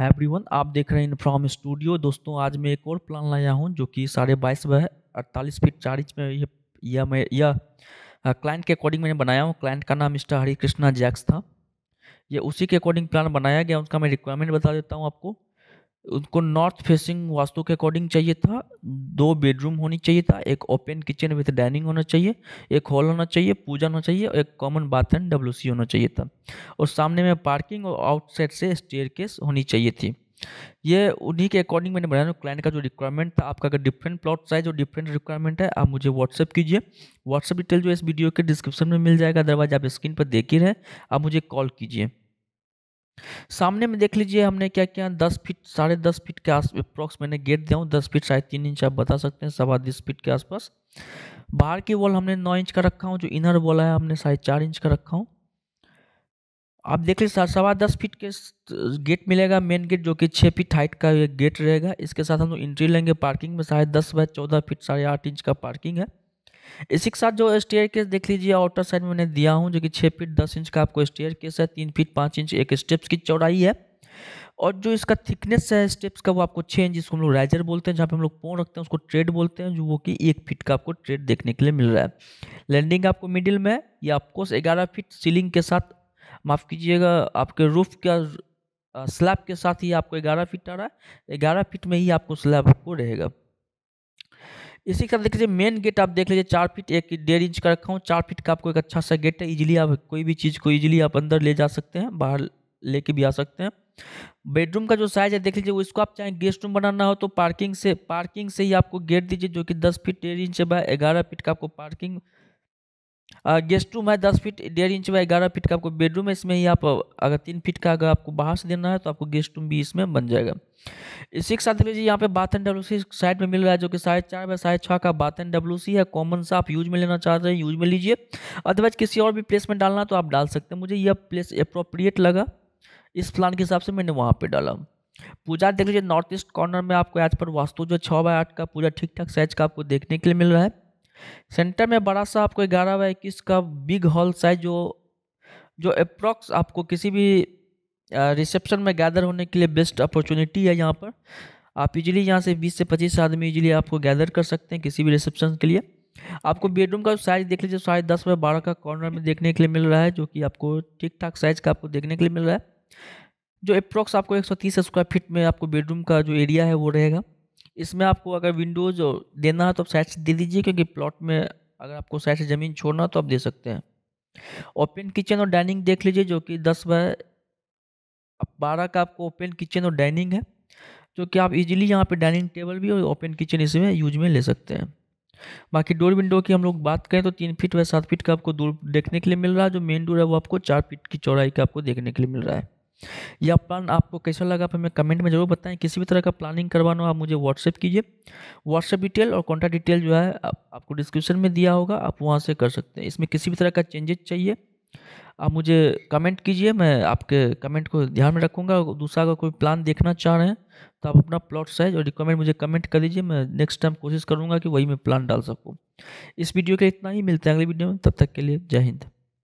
है एवरीवन आप देख रहे हैं फ्रॉम स्टूडियो दोस्तों आज मैं एक और प्लान लाया हूँ जो कि साढ़े बाईस वह अड़तालीस फीट चार इंच में यह मैं यह क्लाइंट के अकॉर्डिंग मैंने बनाया हूँ क्लाइंट का नाम मिस्टर हरी कृष्णा जैक्स था यह उसी के अकॉर्डिंग प्लान बनाया गया उसका मैं रिक्वायरमेंट बता देता हूँ आपको उनको नॉर्थ फेसिंग वास्तु के अकॉर्डिंग चाहिए था दो बेडरूम होनी चाहिए था एक ओपन किचन विथ डाइनिंग होना चाहिए एक हॉल होना चाहिए पूजा होना चाहिए और एक कॉमन बाथरूम एंड डब्ल्यू होना चाहिए था और सामने में पार्किंग और आउटसाइड से स्टेयर होनी चाहिए थी ये उन्हीं के अकॉर्डिंग मैंने बनाया क्लाइंट का जो रिक्वायरमेंट था आपका अगर डिफरेंट प्लॉट साइज और डिफरेंट रिक्वायरमेंट है आप मुझे व्हाट्सअप कीजिए व्हाट्सअप डिटेल जो इस वीडियो के डिस्क्रिप्शन में मिल जाएगा अदरवाइज आप स्क्रीन पर देख ही रहे आप मुझे कॉल कीजिए सामने में देख लीजिए हमने क्या किया दस फीट साढ़े दस फीट के आस अप्रॉक्स मैंने गेट दिया हूँ दस फीट साढ़े तीन इंच आप बता सकते हैं सवा दस फीट के आसपास बाहर की वॉल हमने नौ इंच का रखा हूँ जो इनर वॉल है हमने साढ़े चार इंच का रखा हूँ आप देख लीजिए सवा दस फीट के गेट मिलेगा मेन गेट जो कि छः फीट हाइट का गेट रहेगा इसके साथ हम लोग एंट्री लेंगे पार्किंग में साढ़े दस बाय चौदह फीट साढ़े आठ इंच का पार्किंग है इसी के साथ जो स्टेयर केस देख लीजिए आउटर साइड मैंने दिया हूँ जो कि छः फीट दस इंच का आपको स्टेयर केस है तीन फीट पाँच इंच एक स्टेप्स की चौड़ाई है और जो इसका थिकनेस है स्टेप्स का वो आपको छः इंच जिसको हम लोग राइजर बोलते हैं जहाँ पे हम लोग पोन रखते हैं उसको ट्रेड बोलते हैं जो वो कि एक फीट का आपको ट्रेड देखने के लिए मिल रहा है लैंडिंग आपको मिडिल में या आपको ग्यारह फीट सीलिंग के साथ माफ़ कीजिएगा आपके रूफ का स्लैब के साथ ही आपको ग्यारह फीट आ रहा है ग्यारह फीट में ही आपको स्लैब आपको रहेगा इसी के साथ देख लीजिए मेन गेट आप देख लीजिए चार फीट एक डेढ़ इंच का रखा हूँ चार फीट का आपको एक अच्छा सा गेट है इजीली आप कोई भी चीज़ को इजीली आप अंदर ले जा सकते हैं बाहर लेके भी आ सकते हैं बेडरूम का जो साइज है देख लीजिए वो इसको आप चाहे गेस्ट रूम बनाना हो तो पार्किंग से पार्किंग से ही आपको गेट दीजिए जो कि दस फीट डेढ़ इंच बाय ग्यारह फीट का आपको पार्किंग गेस्ट रूम है दस फीट डेढ़ इंच बाय ग्यारह फीट का आपको बेडरूम है इसमें ही आप अगर तीन फीट का अगर आपको बाहर से देना है तो आपको गेस्ट रूम भी इसमें बन जाएगा इसी के साथ देख लीजिए यहाँ पे बात एन डब्ल्यू सी साइड में मिल रहा है जो कि साढ़े चार बाय साढ़े छः का बात एन डब्ल्यू सी है कॉमन सा आप यूज में लेना चाहते हैं यूज में लीजिए अदरवाइज किसी और भी प्लेस में डालना तो आप डाल सकते हैं मुझे यह प्लेस अप्रोप्रिएट लगा इस प्लान के हिसाब से मैंने वहाँ पर डाला पूजा देख लीजिए नॉर्थ ईस्ट कॉर्नर में आपको आज पर वास्तु जो छः बाय आठ का पूरा ठीक ठाक साइज का आपको देखने के लिए मिल रहा है सेंटर में बड़ा सा आपको ग्यारह बाय इक्कीस का बिग हॉल साइज जो जो अप्रॉक्स आपको किसी भी रिसेप्शन में गैदर होने के लिए बेस्ट अपॉर्चुनिटी है यहाँ पर आप इजीली यहाँ से 20 से 25 आदमी इजीली आपको गैदर कर सकते हैं किसी भी रिसेप्शन के लिए आपको बेडरूम का साइज देख लीजिए साढ़े दस बाय बारह का कॉर्नर में देखने के लिए मिल रहा है जो कि आपको ठीक ठाक साइज का आपको देखने के लिए मिल रहा है जो अप्रोक्स आपको तीस स्क्वायर फीट में आपको बेडरूम का जो एरिया है वो रहेगा इसमें आपको अगर विंडोज देना है तो आप साइड से दे दीजिए क्योंकि प्लॉट में अगर आपको साइड से ज़मीन छोड़ना तो आप दे सकते हैं ओपन किचन और डाइनिंग देख लीजिए जो कि दस बाय अब बारह का आपको ओपन किचन और डाइनिंग है जो कि आप इजीली यहाँ पे डाइनिंग टेबल भी और ओपन किचन इसमें यूज में ले सकते हैं बाकी डोर विंडो की हम लोग बात करें तो तीन फीट व सात फीट का आपको दूर देखने के लिए मिल रहा है जो मेन डोर है वो आपको चार फीट की चौड़ाई का आपको देखने के लिए मिल रहा है यह प्लान आपको कैसा लगा आप हमें कमेंट में जरूर बताएं किसी भी तरह का प्लानिंग करवाना हो आप मुझे व्हाट्सएप कीजिए व्हाट्सएप डिटेल और कॉन्टैक्ट डिटेल जो है आप, आपको डिस्क्रिप्शन में दिया होगा आप वहाँ से कर सकते हैं इसमें किसी भी तरह का चेंजेस चाहिए आप मुझे कमेंट कीजिए मैं आपके कमेंट को ध्यान में रखूँगा दूसरा अगर कोई प्लान देखना चाह रहे हैं तो आप अपना प्लॉट साइज और रिक्वायरमेंट मुझे कमेंट कर दीजिए मैं नेक्स्ट टाइम कोशिश करूँगा कि वही मैं प्लान डाल सकूँ इस वीडियो के इतना ही मिलते हैं अगले वीडियो में तब तक के लिए जय हिंद